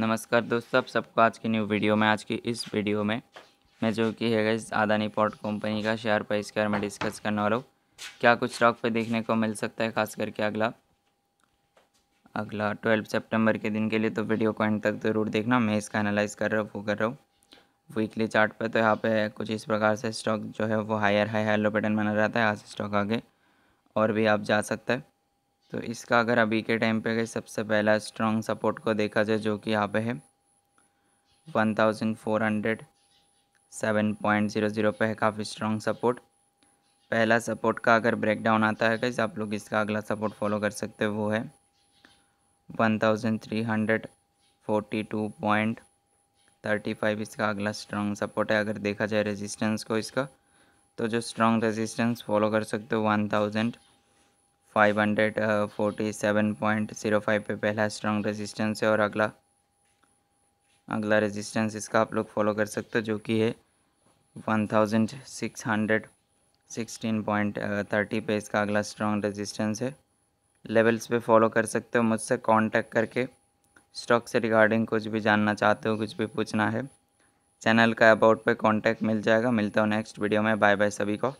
नमस्कार दोस्तों आप सबको आज की न्यू वीडियो में आज की इस वीडियो में मैं जो कि है इस आदानी पोर्ट कंपनी का शेयर प्राइस के बारे में डिस्कस करने वाला हूँ क्या कुछ स्टॉक पे देखने को मिल सकता है खास करके अगला अगला ट्वेल्व सितंबर के दिन के लिए तो वीडियो को एंड तक ज़रूर देखना मैं इसका एनालाइज कर रहा हूँ वो कर रहा हूँ वीकली चार्ट पे तो यहाँ पे कुछ इस प्रकार से स्टॉक जो है वो higher high hello low pattern बना रहता है यहाँ से स्टॉक आगे और भी आप जा सकते हैं तो इसका अगर अभी के टाइम पे सबसे पहला स्ट्रॉन्ग सपोर्ट को देखा जाए जो कि यहाँ पे है one thousand four hundred seven point zero zero पे है काफ़ी स्ट्रॉन्ग सपोर्ट पहला सपोर्ट का अगर ब्रेकडाउन आता है कैसे आप लोग इसका अगला सपोर्ट फॉलो कर सकते हो वो है one thousand three hundred forty two point thirty five इसका अगला स्ट्रॉन्ग सपोर्ट है अगर देखा जाए रेजिस्टेंस को इसका तो जो स्ट्रॉन्ग रेजिस्टेंस फॉलो कर सकते हो one thousand five hundred forty seven point zero five पे पहला स्ट्रॉन्ग रेजिस्टेंस है और अगला अगला रेजिस्टेंस इसका आप लोग फॉलो कर सकते हो जो कि है one thousand six hundred sixteen point thirty पे इसका अगला स्ट्रॉन्ग रेजिस्टेंस है लेवल्स पे फॉलो कर सकते हो मुझसे कांटेक्ट करके स्टॉक से रिगार्डिंग कुछ भी जानना चाहते हो कुछ भी पूछना है चैनल का अबाउट पे कांटेक्ट मिल जाएगा मिलता हूँ नेक्स्ट वीडियो में बाय बाय सभी को